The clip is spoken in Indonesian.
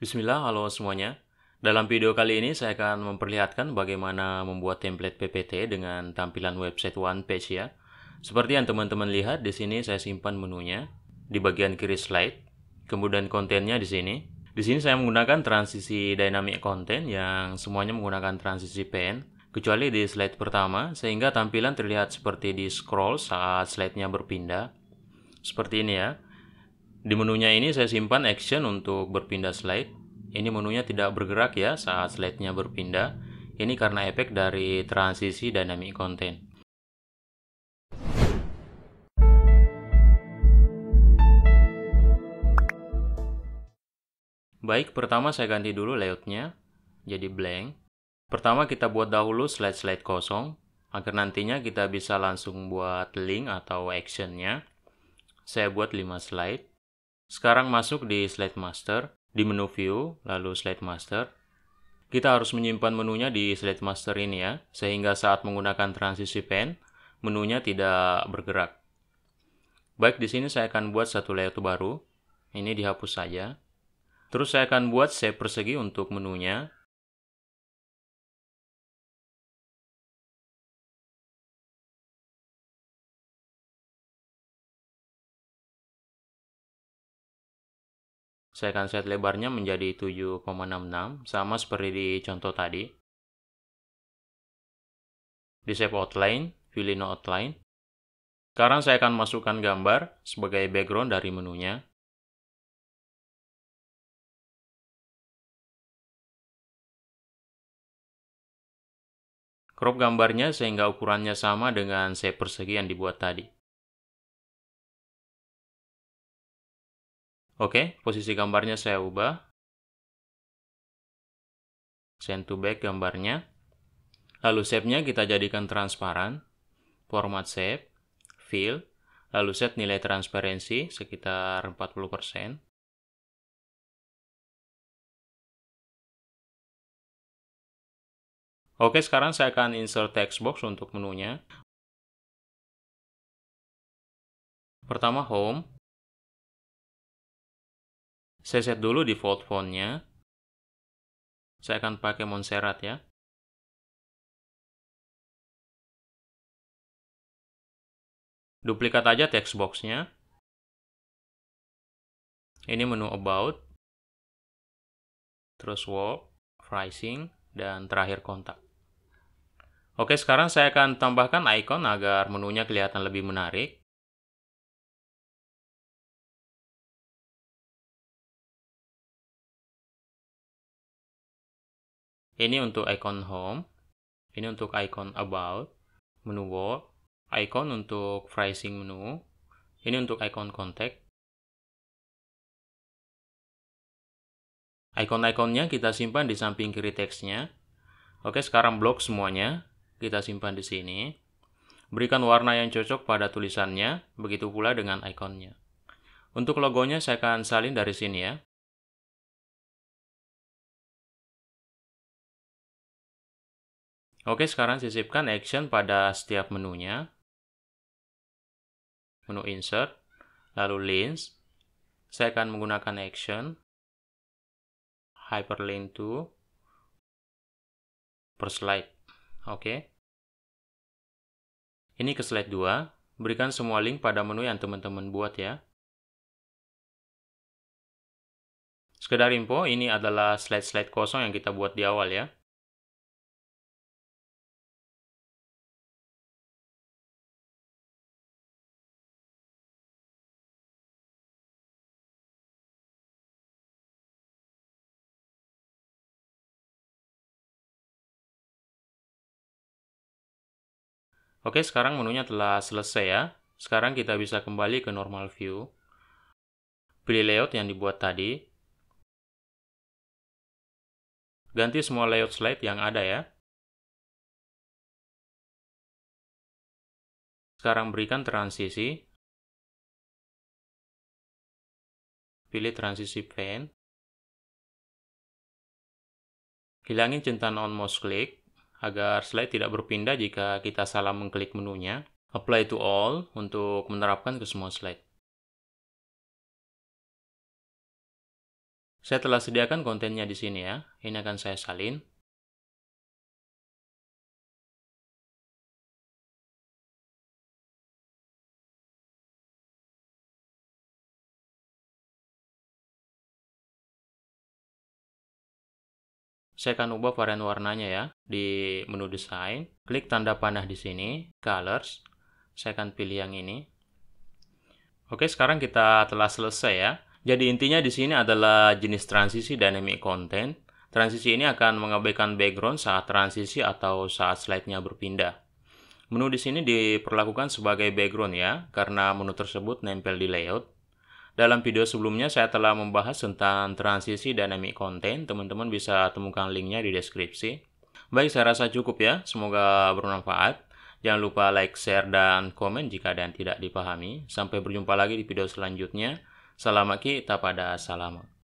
Bismillah, halo semuanya. Dalam video kali ini saya akan memperlihatkan bagaimana membuat template PPT dengan tampilan website one page ya. Seperti yang teman-teman lihat di sini saya simpan menunya di bagian kiri slide. Kemudian kontennya di sini. Di sini saya menggunakan transisi dynamic content yang semuanya menggunakan transisi pen kecuali di slide pertama sehingga tampilan terlihat seperti di scroll saat slide-nya berpindah. Seperti ini ya. Di menunya ini saya simpan action untuk berpindah slide. Ini menunya tidak bergerak ya saat slide-nya berpindah. Ini karena efek dari transisi dynamic content. Baik, pertama saya ganti dulu layoutnya jadi blank. Pertama kita buat dahulu slide-slide kosong agar nantinya kita bisa langsung buat link atau actionnya. Saya buat 5 slide. Sekarang masuk di Slide Master, di menu View, lalu Slide Master. Kita harus menyimpan menunya di Slide Master ini ya, sehingga saat menggunakan transisi pen, menunya tidak bergerak. Baik, di sini saya akan buat satu layout baru. Ini dihapus saja. Terus saya akan buat shape persegi untuk menunya. saya akan set lebarnya menjadi 7,66 sama seperti di contoh tadi. Di shape outline, pilih no outline. Sekarang saya akan masukkan gambar sebagai background dari menunya. Crop gambarnya sehingga ukurannya sama dengan shape persegi yang dibuat tadi. Oke, posisi gambarnya saya ubah. Send to back gambarnya. Lalu shape-nya kita jadikan transparan. Format shape, fill, lalu set nilai transparansi sekitar 40%. Oke, sekarang saya akan insert text box untuk menunya. Pertama, home. Saya set dulu default font-nya. Saya akan pakai Montserrat ya. Duplikat aja text box-nya. Ini menu about. Terus work, pricing, dan terakhir kontak. Oke, sekarang saya akan tambahkan icon agar menunya kelihatan lebih menarik. Ini untuk icon home, ini untuk icon about, menu word, icon untuk pricing menu, ini untuk icon contact. Icon-iconnya kita simpan di samping kiri teksnya. Oke, sekarang blok semuanya. Kita simpan di sini. Berikan warna yang cocok pada tulisannya, begitu pula dengan ikonnya. Untuk logonya saya akan salin dari sini ya. Oke, sekarang sisipkan action pada setiap menunya. Menu Insert, lalu Links. Saya akan menggunakan action, hyperlink to, per slide. Oke. Ini ke slide 2. Berikan semua link pada menu yang teman-teman buat ya. Sekedar info, ini adalah slide-slide kosong yang kita buat di awal ya. Oke, sekarang menunya telah selesai ya. Sekarang kita bisa kembali ke normal view. Pilih layout yang dibuat tadi. Ganti semua layout slide yang ada ya. Sekarang berikan transisi. Pilih transisi plane. Hilangin centang on mouse click agar slide tidak berpindah jika kita salah mengklik menunya. Apply to all untuk menerapkan ke semua slide. Saya telah sediakan kontennya di sini ya. Ini akan saya salin. Saya akan ubah varian warnanya ya di menu desain. Klik tanda panah di sini, colors. Saya akan pilih yang ini. Oke, sekarang kita telah selesai ya. Jadi intinya di sini adalah jenis transisi dynamic content. Transisi ini akan mengabaikan background saat transisi atau saat slide-nya berpindah. Menu di sini diperlakukan sebagai background ya, karena menu tersebut nempel di layout. Dalam video sebelumnya saya telah membahas tentang transisi dynamic content. Teman-teman bisa temukan linknya di deskripsi. Baik, saya rasa cukup ya. Semoga bermanfaat. Jangan lupa like, share, dan komen jika ada yang tidak dipahami. Sampai berjumpa lagi di video selanjutnya. Salam kita pada salam.